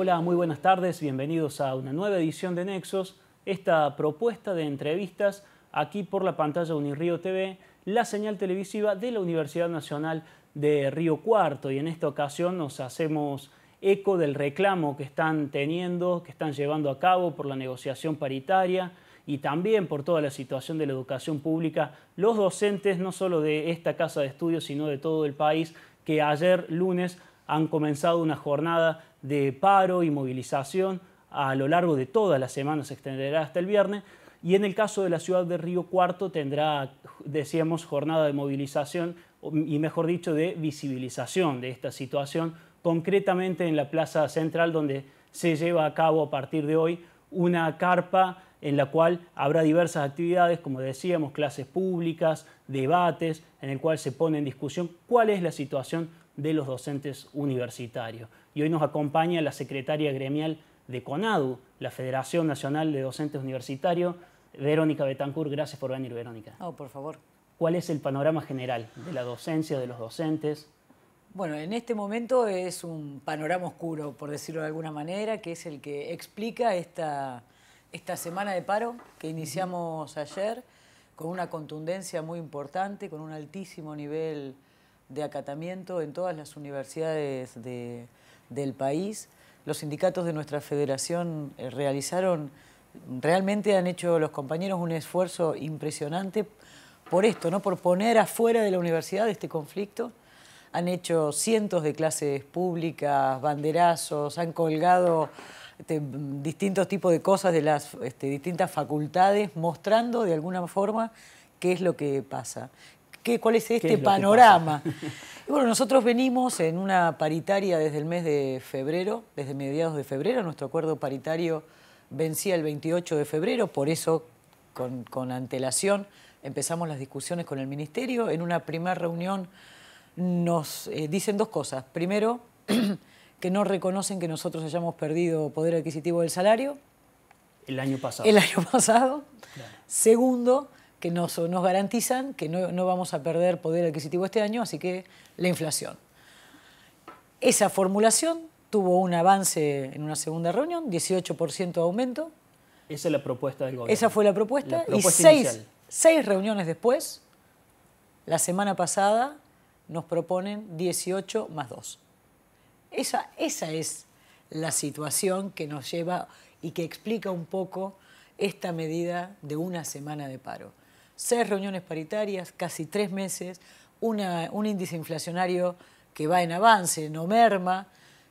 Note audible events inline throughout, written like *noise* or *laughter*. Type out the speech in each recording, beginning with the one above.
Hola, muy buenas tardes, bienvenidos a una nueva edición de Nexos, esta propuesta de entrevistas aquí por la pantalla Unirío TV, la señal televisiva de la Universidad Nacional de Río Cuarto y en esta ocasión nos hacemos eco del reclamo que están teniendo, que están llevando a cabo por la negociación paritaria y también por toda la situación de la educación pública, los docentes no solo de esta casa de estudios, sino de todo el país, que ayer lunes han comenzado una jornada de paro y movilización a lo largo de toda la semana, se extenderá hasta el viernes, y en el caso de la ciudad de Río Cuarto tendrá, decíamos, jornada de movilización y mejor dicho, de visibilización de esta situación, concretamente en la Plaza Central, donde se lleva a cabo a partir de hoy una carpa en la cual habrá diversas actividades, como decíamos, clases públicas, debates, en el cual se pone en discusión cuál es la situación de los docentes universitarios. Y hoy nos acompaña la secretaria gremial de CONADU, la Federación Nacional de Docentes Universitarios, Verónica Betancourt. Gracias por venir, Verónica. Oh, por favor. ¿Cuál es el panorama general de la docencia, de los docentes? Bueno, en este momento es un panorama oscuro, por decirlo de alguna manera, que es el que explica esta, esta semana de paro que iniciamos ayer con una contundencia muy importante, con un altísimo nivel de acatamiento en todas las universidades del país. Los sindicatos de nuestra federación eh, realizaron, realmente han hecho los compañeros un esfuerzo impresionante por esto, ¿no? por poner afuera de la universidad este conflicto. Han hecho cientos de clases públicas, banderazos, han colgado este, distintos tipos de cosas de las este, distintas facultades, mostrando de alguna forma qué es lo que pasa. ¿Cuál es este panorama? *laughs* bueno, nosotros venimos en una paritaria desde el mes de febrero, desde mediados de febrero, nuestro acuerdo paritario vencía el 28 de febrero, por eso con, antelación empezamos las discusiones con el Ministerio. En una primera reunión nos eh, dicen dos cosas. Primero, *clears throat* que no reconocen que nosotros hayamos perdido poder adquisitivo del salario. El año pasado. El año pasado. Segundo, que nos, garantizan que no, vamos a perder poder adquisitivo este año, así que la inflación. Esa formulación tuvo un avance en una segunda reunión, 18% de aumento. Esa es la propuesta del gobierno. Esa fue la propuesta. y seis, reuniones después, la semana pasada, nos proponen 18 más 2. esa es la situación que nos lleva y que explica un poco esta medida de una semana de paro seis reuniones paritarias, casi tres meses, un índice inflacionario que va en avance, no merma,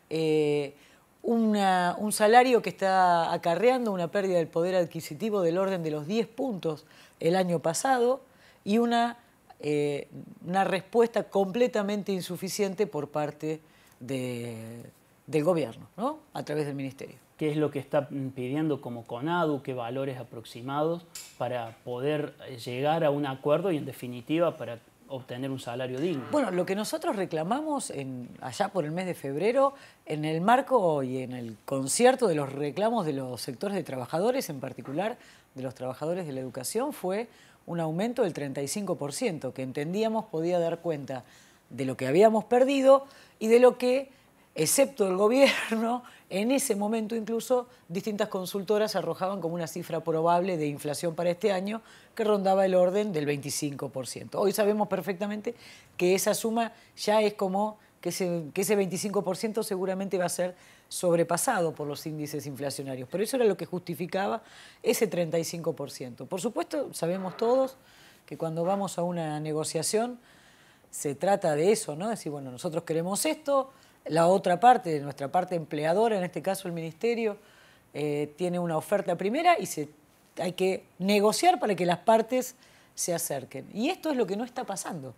eh, un salario que está acarreando una pérdida del poder adquisitivo del orden de los 10 puntos el año pasado y una, eh, una respuesta completamente insuficiente por parte del gobierno, ¿no? a través del ministerio qué es lo que está mm, pidiendo como CONADU, qué valores aproximados para poder eh, llegar a un acuerdo y en definitiva para obtener un salario digno. Bueno, lo que nosotros reclamamos allá por el mes de febrero, en el marco y en el concierto de los reclamos de los sectores de trabajadores, en particular de los trabajadores de la educación, fue un aumento del 35%, que entendíamos podía dar cuenta de lo que habíamos perdido y de lo que excepto el gobierno, en ese momento incluso distintas consultoras arrojaban como una cifra probable de inflación para este año que rondaba el orden del 25%. Hoy sabemos perfectamente que esa suma ya es como que ese, 25% seguramente va a ser sobrepasado por los índices inflacionarios. Pero eso era lo que justificaba ese 35%. Por supuesto, sabemos todos que cuando vamos a una negociación se trata de eso, ¿no? Decir, bueno, nosotros queremos esto, la otra parte, nuestra parte empleadora, en este caso el Ministerio, eh, tiene una oferta primera y hay que negociar para que las partes se acerquen. Y esto es lo que no está pasando.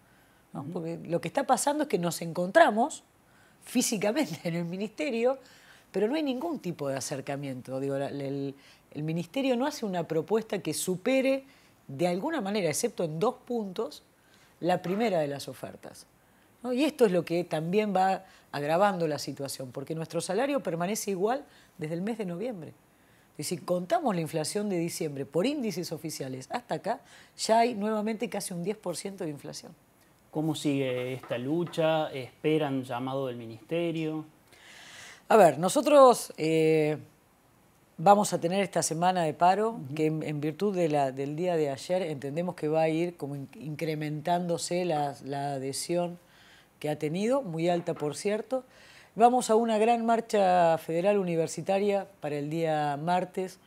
lo que está pasando es que nos encontramos físicamente *laughs* en el Ministerio, pero no hay ningún tipo de acercamiento. el Ministerio no hace una propuesta que supere de alguna manera, excepto en dos puntos, la primera de las ofertas. Y esto es lo que también va agravando la situación, porque nuestro salario permanece igual desde el mes de noviembre. Y si contamos la inflación de diciembre por índices oficiales hasta acá, ya hay nuevamente casi un 10% de inflación. ¿Cómo sigue esta lucha? ¿Esperan llamado del ministerio? A ver, nosotros eh, vamos a tener esta semana de paro, que en, virtud del día de ayer entendemos que va a ir como incrementándose la adhesión que ha tenido, muy alta por cierto. Vamos a una gran marcha federal universitaria para el día martes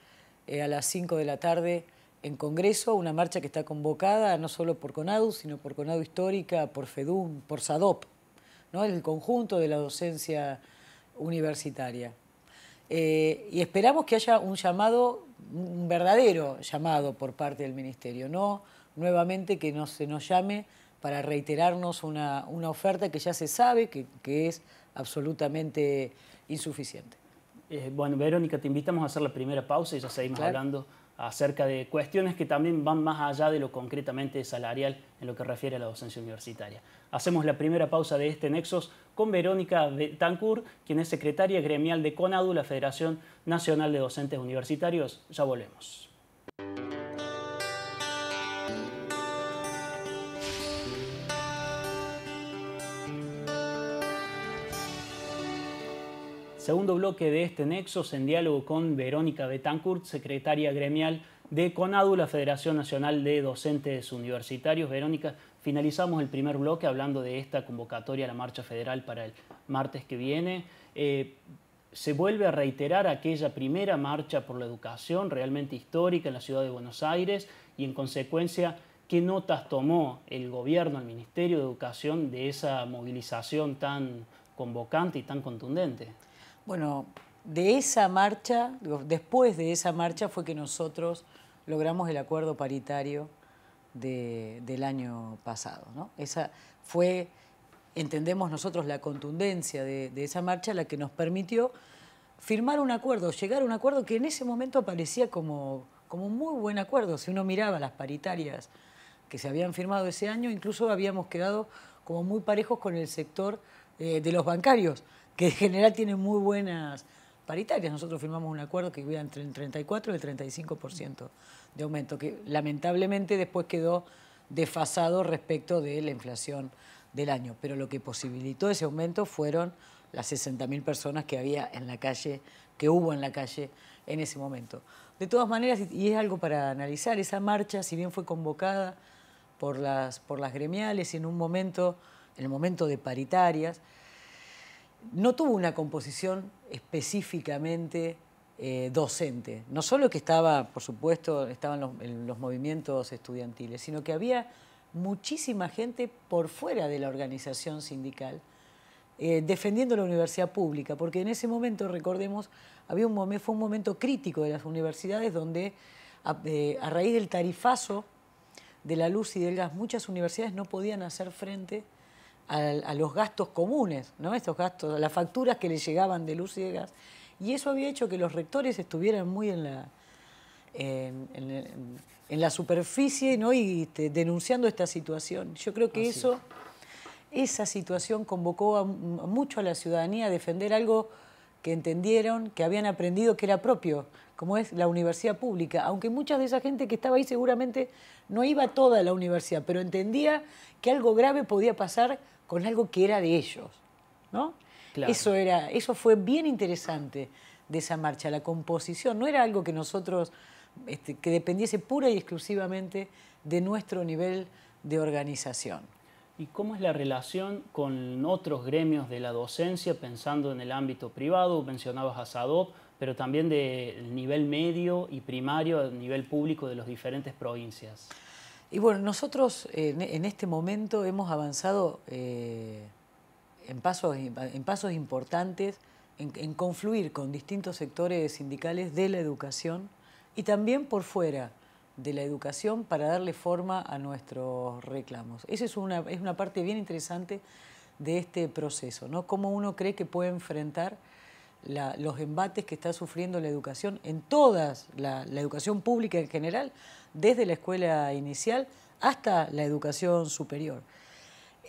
eh, a las 5 de la tarde en Congreso, una marcha que está convocada no solo por CONADU, sino por CONADU Histórica, por FEDUM, por SADOP, ¿no? el conjunto de la docencia universitaria. Eh, y esperamos que haya un llamado, un verdadero llamado por parte del Ministerio, no nuevamente que no se nos llame para reiterarnos una, oferta que ya se sabe que, es absolutamente insuficiente. Eh, bueno, Verónica, te invitamos a hacer la primera pausa y ya seguimos hablando acerca de cuestiones que también van más allá de lo concretamente salarial en lo que refiere a la docencia universitaria. Hacemos la primera pausa de este Nexos con Verónica Tancur, quien es secretaria gremial de CONADU, la Federación Nacional de Docentes Universitarios. Ya volvemos. Segundo bloque de este Nexos en diálogo con Verónica Betancourt, secretaria gremial de CONADU, la Federación Nacional de Docentes Universitarios. Verónica, finalizamos el primer bloque hablando de esta convocatoria a la marcha federal para el martes que viene. Eh, se vuelve a reiterar aquella primera marcha por la educación realmente histórica en la ciudad de Buenos Aires y en consecuencia, ¿qué notas tomó el gobierno, el Ministerio de Educación de esa movilización tan convocante y tan contundente? Bueno, de esa marcha, después de esa marcha fue que nosotros logramos el acuerdo paritario del año pasado. ¿no? Esa fue, entendemos nosotros, la contundencia de, esa marcha la que nos permitió firmar un acuerdo, llegar a un acuerdo que en ese momento parecía como, un muy buen acuerdo. Si uno miraba las paritarias que se habían firmado ese año, incluso habíamos quedado como muy parejos con el sector eh, de los bancarios que en general tiene muy buenas paritarias. Nosotros firmamos un acuerdo que iba entre el 34 y el 35% de aumento, que lamentablemente después quedó desfasado respecto de la inflación del año. Pero lo que posibilitó ese aumento fueron las 60.000 personas que había en la calle, que hubo en la calle en ese momento. De todas maneras, y es algo para analizar, esa marcha, si bien fue convocada por las, por las gremiales en un momento, en el momento de paritarias, no tuvo una composición específicamente eh, docente. No solo que estaba, por supuesto, estaban los, los movimientos estudiantiles, sino que había muchísima gente por fuera de la organización sindical eh, defendiendo la universidad pública, porque en ese momento, recordemos, había un fue un momento crítico de las universidades donde a, eh, a raíz del tarifazo de la luz y del gas, muchas universidades no podían hacer frente a, los gastos comunes, ¿no? Estos gastos, las facturas que le llegaban de luz y de gas. Y eso había hecho que los rectores estuvieran muy en la, en, la superficie ¿no? y este, denunciando esta situación. Yo creo que eso, esa situación convocó mucho a la ciudadanía a defender algo que entendieron, que habían aprendido que era propio, como es la universidad pública, aunque mucha de esa gente que estaba ahí seguramente no iba toda a la universidad, pero entendía que algo grave podía pasar con algo que era de ellos, ¿no? Eso, era, eso fue bien interesante de esa marcha, la composición. No era algo que nosotros, este, que dependiese pura y exclusivamente de nuestro nivel de organización. ¿Y cómo es la relación con otros gremios de la docencia, pensando en el ámbito privado? Mencionabas a SADOP, pero también del nivel medio y primario, a nivel público de las diferentes provincias. Y bueno, nosotros en, este momento hemos avanzado eh, en, pasos, importantes en, confluir con distintos sectores sindicales de la educación y también por fuera de la educación para darle forma a nuestros reclamos. Esa es una, es una parte bien interesante de este proceso, ¿no? Cómo uno cree que puede enfrentar los embates que está sufriendo la educación, en todas, la, educación pública en general, desde la escuela inicial hasta la educación superior.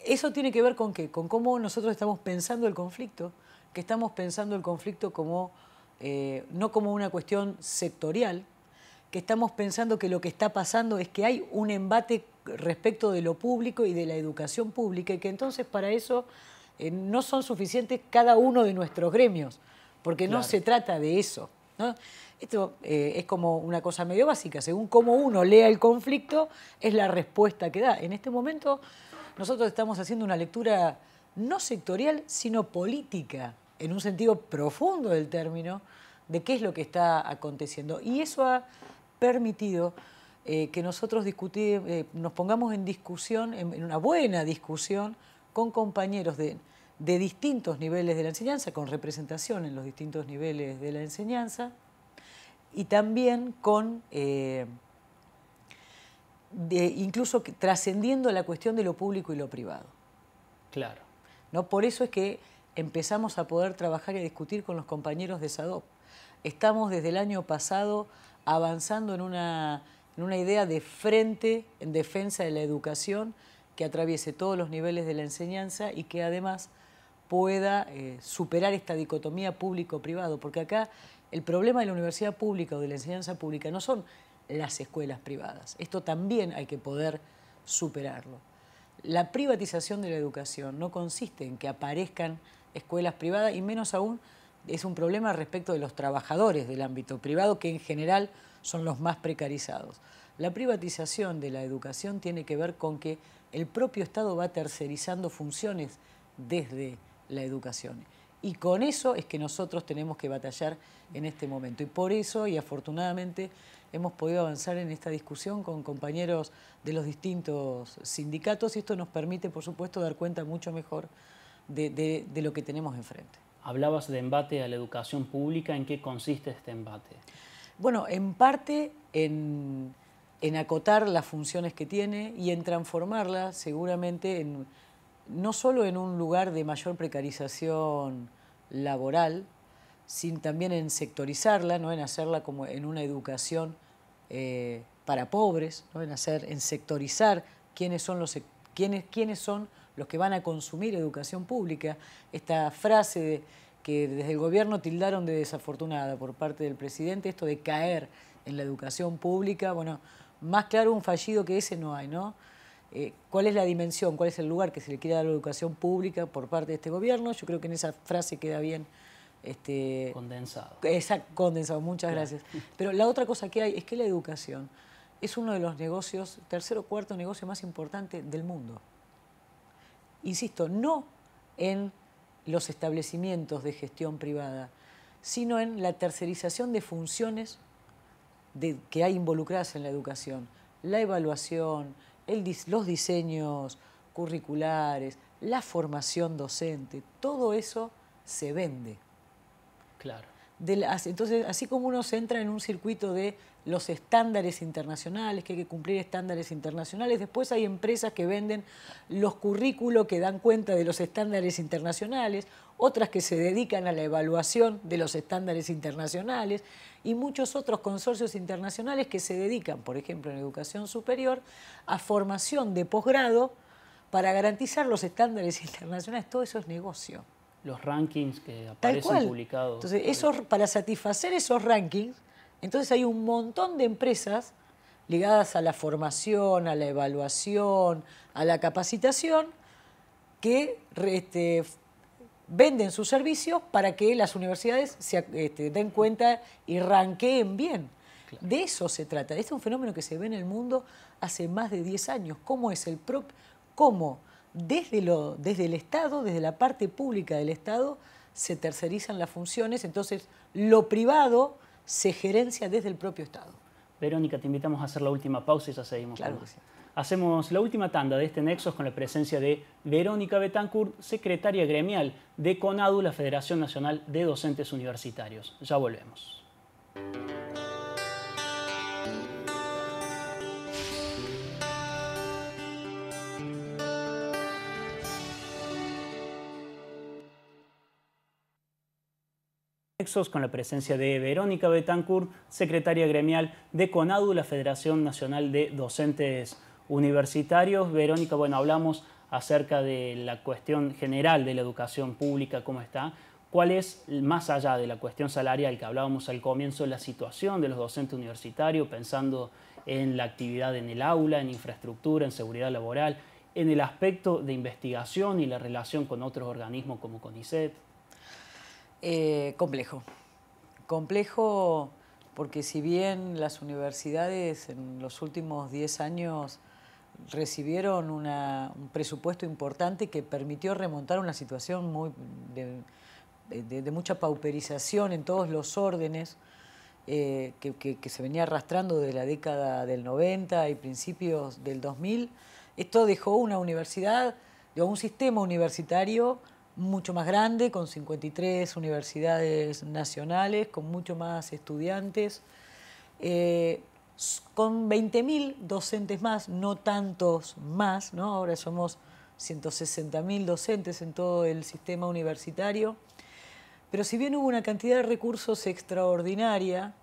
Eso tiene que ver con qué, con cómo nosotros estamos pensando el conflicto, que estamos pensando el conflicto como, eh, no como una cuestión sectorial, que estamos pensando que lo que está pasando es que hay un embate respecto de lo público y de la educación pública y que entonces para eso eh, no son suficientes cada uno de nuestros gremios porque no se trata de eso. Esto eh, es como una cosa medio básica, según cómo uno lea el conflicto, es la respuesta que da. En este momento nosotros estamos haciendo una lectura no sectorial, sino política, en un sentido profundo del término, de qué es lo que está aconteciendo. Y eso ha permitido eh, que nosotros eh, nos pongamos en discusión, en una buena discusión, con compañeros de de distintos niveles de la enseñanza, con representación en los distintos niveles de la enseñanza, y también con, eh, incluso trascendiendo la cuestión de lo público y lo privado. Claro. ¿No? Por eso es que empezamos a poder trabajar y discutir con los compañeros de SADOP. Estamos desde el año pasado avanzando en en una idea de frente en defensa de la educación que atraviese todos los niveles de la enseñanza y que además pueda eh, superar esta dicotomía público-privado, porque acá el problema de la universidad pública o de la enseñanza pública no son las escuelas privadas, esto también hay que poder superarlo. La privatización de la educación no consiste en que aparezcan escuelas privadas y menos aún es un problema respecto de los trabajadores del ámbito privado, que en general son los más precarizados. La privatización de la educación tiene que ver con que el propio Estado va tercerizando funciones desde la educación. Y con eso es que nosotros tenemos que batallar en este momento. Y por eso, y afortunadamente, hemos podido avanzar en esta discusión con compañeros de los distintos sindicatos y esto nos permite, por supuesto, dar cuenta mucho mejor de, lo que tenemos enfrente. Hablabas de embate a la educación pública, ¿en qué consiste este embate? Bueno, en parte en, en acotar las funciones que tiene y en transformarla seguramente en no solo en un lugar de mayor precarización laboral, sino también en sectorizarla, ¿no? en hacerla como en una educación eh, para pobres, en, hacer, en sectorizar quiénes son, los, quiénes, quiénes son los que van a consumir educación pública. Esta frase que desde el gobierno tildaron de desafortunada por parte del presidente, esto de caer en la educación pública, bueno, más claro un fallido que ese no hay, ¿no? Eh, cuál es la dimensión, cuál es el lugar que se le quiere dar a la educación pública por parte de este gobierno. Yo creo que en esa frase queda bien. Este, condensado. Exacto, condensado, muchas gracias. Pero la otra cosa que hay es que la educación es uno de los negocios, tercero o cuarto negocio más importante del mundo. Insisto, no en los establecimientos de gestión privada, sino en la tercerización de funciones que hay involucradas en la educación. La evaluación, los diseños curriculares, la formación docente, todo eso se vende. Claro entonces, así como uno se entra en un circuito de los estándares internacionales, que hay que cumplir estándares internacionales, después hay empresas que venden los currículos que dan cuenta de los estándares internacionales, otras que se dedican a la evaluación de los estándares internacionales y muchos otros consorcios internacionales que se dedican, por ejemplo, en educación superior, a formación de posgrado para garantizar los estándares *laughs* internacionales. Todo eso es negocio los rankings que aparecen publicados. Entonces, para satisfacer esos rankings, entonces hay un montón de empresas ligadas a la formación, a la evaluación, a la capacitación, que este, venden sus servicios para que las universidades se este, den cuenta y ranqueen bien. De eso se trata. Este es un fenómeno que se ve en el mundo hace más de 10 años. ¿Cómo es el prop? ¿Cómo? desde, lo, desde el Estado, desde la parte pública del Estado, se tercerizan las funciones, entonces lo privado se gerencia desde el propio Estado. Verónica, te invitamos a hacer la última pausa y ya seguimos. Hacemos la última tanda de este Nexos con la presencia de Verónica Betancourt, secretaria gremial de CONADU, la Federación Nacional de Docentes Universitarios. Ya volvemos. con la presencia de Verónica Betancourt, secretaria gremial de CONADU, la Federación Nacional de Docentes Universitarios. Verónica, bueno, hablamos acerca de la cuestión general de la educación pública, cómo está. ¿Cuál es, más allá de la cuestión salarial que hablábamos al comienzo, la situación de los docentes universitarios, pensando en la actividad en el aula, en infraestructura, en seguridad laboral, en el aspecto de investigación y la relación con otros organismos como CONICET? Eh, complejo. Complejo porque si bien las universidades en los últimos 10 años recibieron un presupuesto importante que permitió remontar una situación muy de, mucha pauperización en todos los órdenes eh, que, que, se venía arrastrando desde la década del 90 y principios del 2000, esto dejó una universidad, un sistema universitario mucho más grande, con 53 universidades nacionales, con mucho más estudiantes, eh, con 20.000 docentes más, no tantos más, ¿no? ahora somos 160.000 docentes en todo el sistema universitario, pero si bien hubo una cantidad de recursos extraordinaria,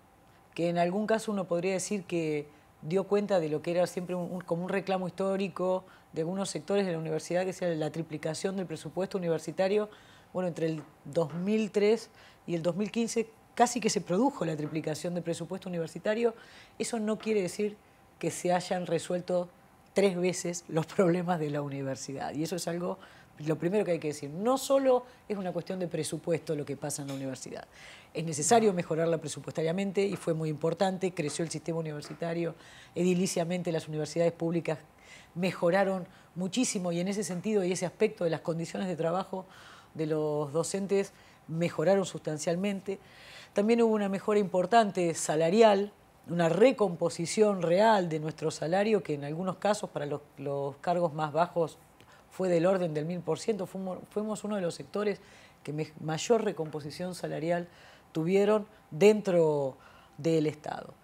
que en algún caso uno podría decir que dio cuenta de lo que era siempre como un reclamo histórico de algunos sectores de la universidad, que sea la triplicación del presupuesto universitario. Bueno, entre el 2003 y el 2015 casi que se produjo la triplicación del presupuesto universitario. Eso no quiere decir que se hayan resuelto tres veces los *laughs* problemas de la universidad. Y eso es algo lo primero que hay que decir, no solo es una cuestión de presupuesto lo que pasa en la universidad. Es necesario mejorarla presupuestariamente y fue muy importante, creció el sistema universitario, ediliciamente las universidades públicas mejoraron muchísimo y en ese sentido y ese aspecto de las condiciones de trabajo de los docentes mejoraron sustancialmente. También hubo una mejora importante salarial, una recomposición real de nuestro salario que en algunos casos para los, los cargos más bajos fue del orden del 1000%, fuimos, fuimos uno de los sectores que mayor recomposición salarial tuvieron dentro del Estado.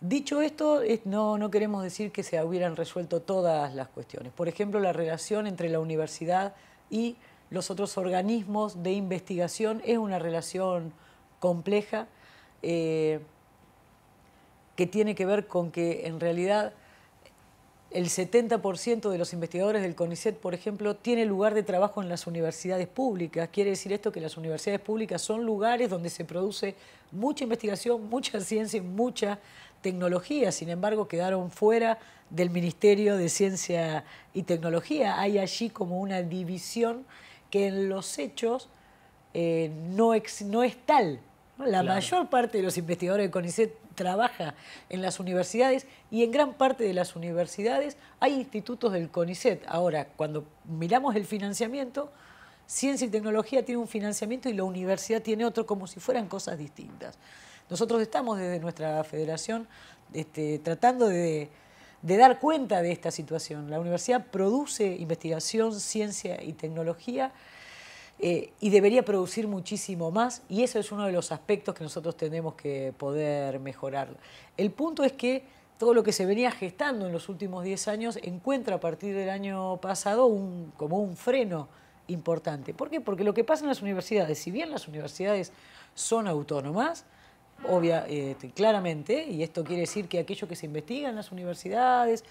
Dicho esto, no, no, queremos decir que se hubieran resuelto todas las cuestiones. Por ejemplo, la relación entre la universidad y los otros organismos de investigación es una relación compleja eh, que tiene que ver con que en realidad el 70% de los investigadores del CONICET, por ejemplo, tiene lugar de trabajo en las universidades públicas. Quiere decir esto que las universidades públicas son lugares donde se produce mucha investigación, mucha ciencia y mucha tecnología. Sin embargo, quedaron fuera del Ministerio de Ciencia y Tecnología. Hay allí como una división que en los hechos eh, no es tal. La mayor parte de los investigadores de CONICET trabaja en las universidades y en gran parte de las universidades hay institutos del CONICET. Ahora, cuando miramos el financiamiento, ciencia y tecnología tiene un financiamiento y la universidad tiene otro como si fueran cosas distintas. Nosotros estamos desde nuestra federación este, tratando de dar cuenta de esta situación. La universidad produce investigación, ciencia y tecnología eh, y debería producir muchísimo más y eso es uno de los aspectos que nosotros tenemos que poder mejorar. El punto es que todo lo que se venía gestando en los últimos 10 años encuentra a partir del año pasado como un freno importante. ¿Por qué? Porque lo que pasa en las universidades, si bien las universidades son autónomas, este, claramente, y esto quiere decir que aquello que se investiga en las universidades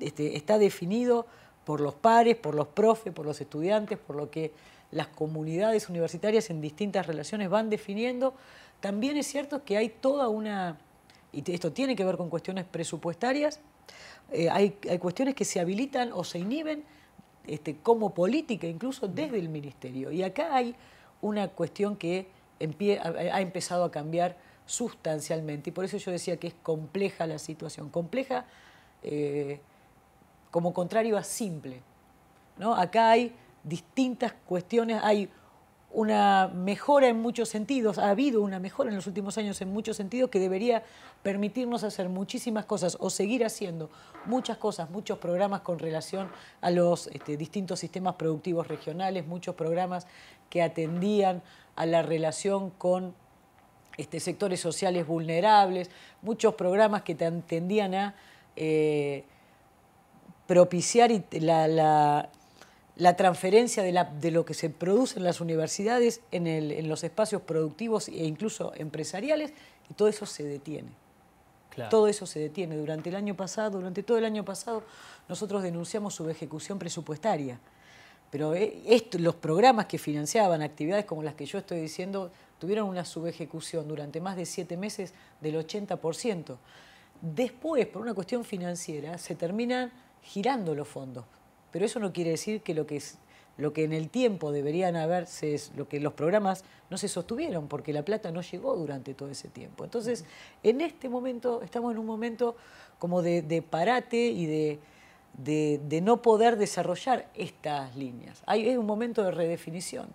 este, está definido por los pares, por los profes, por los estudiantes, por lo que las comunidades universitarias en distintas relaciones van definiendo. También es cierto que hay toda una, y esto tiene que ver con cuestiones presupuestarias, eh, hay, cuestiones que se habilitan o se inhiben este, como política, incluso desde el ministerio. Y acá hay una cuestión que ha empezado a cambiar sustancialmente, y por eso yo decía que es compleja la situación, compleja eh, como contrario a simple. Acá hay distintas cuestiones, hay una mejora en muchos sentidos, ha habido una mejora en los últimos años en muchos sentidos que debería permitirnos hacer muchísimas cosas o seguir haciendo muchas cosas, muchos programas con relación a los este, distintos sistemas productivos regionales, muchos programas que atendían a la relación con este, sectores sociales vulnerables, muchos programas que atendían a... Eh, propiciar la, la transferencia de, lo que se produce en las universidades, en, los espacios productivos e incluso empresariales, y todo eso se detiene. Todo eso se detiene. Durante el año pasado, durante todo el año pasado, nosotros denunciamos su ejecución presupuestaria. Pero eh, los programas que financiaban actividades como las que yo estoy diciendo tuvieron una subejecución durante más de siete meses del 80%. Después, por una cuestión financiera, se terminan girando los fondos. Pero eso no quiere decir que lo que, lo que en el tiempo deberían haberse, es lo que los programas no se sostuvieron, porque la plata no llegó durante todo ese tiempo. Entonces, en este momento, estamos en un momento como de, parate y de, de, no poder desarrollar estas líneas. Hay, es un momento de redefinición.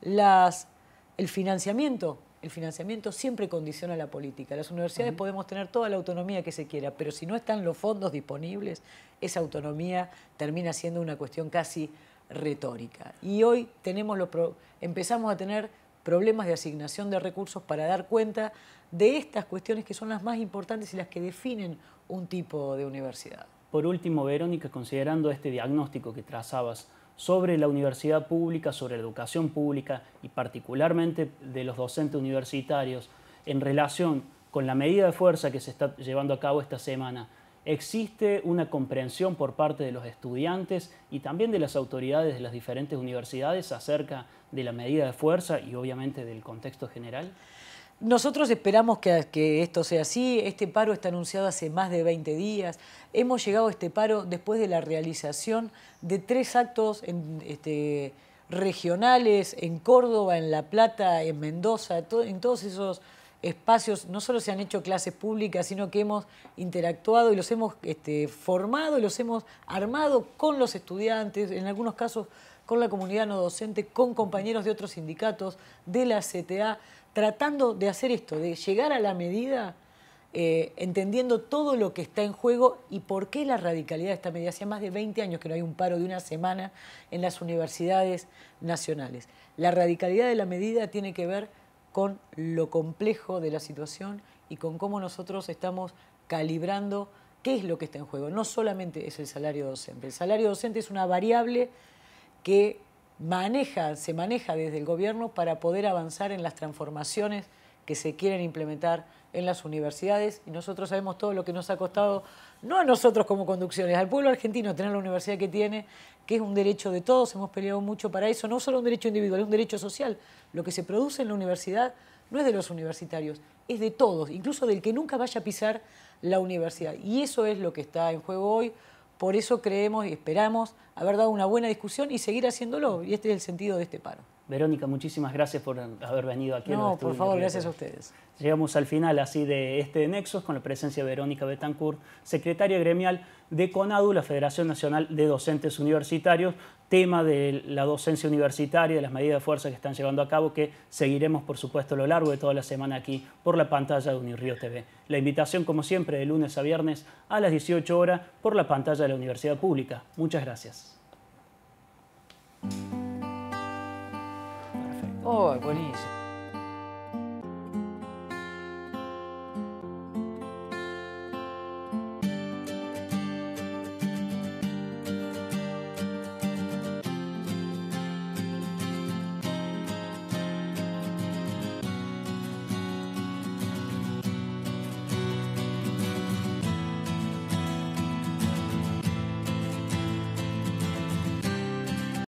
Las, el financiamiento el financiamiento siempre condiciona la política. Las universidades podemos tener toda la autonomía que se quiera, pero si no están los fondos disponibles, esa autonomía termina siendo una cuestión casi retórica. Y hoy tenemos los empezamos a tener problemas de asignación de recursos para dar cuenta de estas cuestiones que son las más importantes y las que definen un tipo de universidad. Por último, Verónica, considerando este diagnóstico que trazabas, sobre la universidad pública, sobre la educación pública y particularmente de los docentes universitarios en relación con la medida de fuerza que se está llevando a cabo esta semana. Existe una comprensión por parte de los estudiantes y también de las autoridades de las diferentes universidades acerca de la medida de fuerza y obviamente del contexto general. Nosotros esperamos que, esto sea así. Este paro está anunciado hace más de 20 días. Hemos llegado a este paro después de la realización de tres actos este, regionales en Córdoba, en La Plata, en Mendoza, en todos esos espacios. No solo se han hecho clases públicas, sino que hemos interactuado y los hemos este, formado y los hemos armado con los estudiantes, en algunos casos con la comunidad no docente, con compañeros de otros sindicatos, de la CTA tratando de hacer esto, de llegar a la medida, eh, entendiendo todo lo que está en juego y por qué la radicalidad de esta medida. Hace más de 20 años que no hay un paro de una semana en las universidades nacionales. La radicalidad de la medida tiene que ver con lo complejo de la situación y con cómo nosotros estamos calibrando qué es lo que está en juego. No solamente es el salario docente. El salario docente es una variable que maneja, se maneja desde el gobierno para poder avanzar en las transformaciones que se quieren implementar en las universidades y nosotros sabemos todo lo que nos ha costado, no a nosotros como conducciones, al pueblo argentino tener la universidad que tiene, que es un derecho de todos, hemos peleado mucho para eso, no solo un derecho individual, es un derecho social. Lo que se produce en la universidad no es de los universitarios, es de todos, incluso del que nunca vaya a pisar la universidad. Y eso es lo que está en juego hoy. Por eso creemos y esperamos haber dado una buena discusión y seguir haciéndolo. Y este es el sentido de este paro. Verónica, muchísimas gracias por haber venido aquí. No, por favor, gracias a ustedes. Llegamos al final así de este Nexos con la presencia de Verónica Betancourt, secretaria gremial de CONADU, la Federación Nacional de Docentes Universitarios, tema de la docencia universitaria, de las medidas de fuerza que están llevando a cabo, que seguiremos, por supuesto, a lo largo de toda la semana aquí por la pantalla de Unirío TV. La invitación, como siempre, de lunes a viernes a las 18 horas por la pantalla de la Universidad Pública. Muchas gracias. Oi, Boris.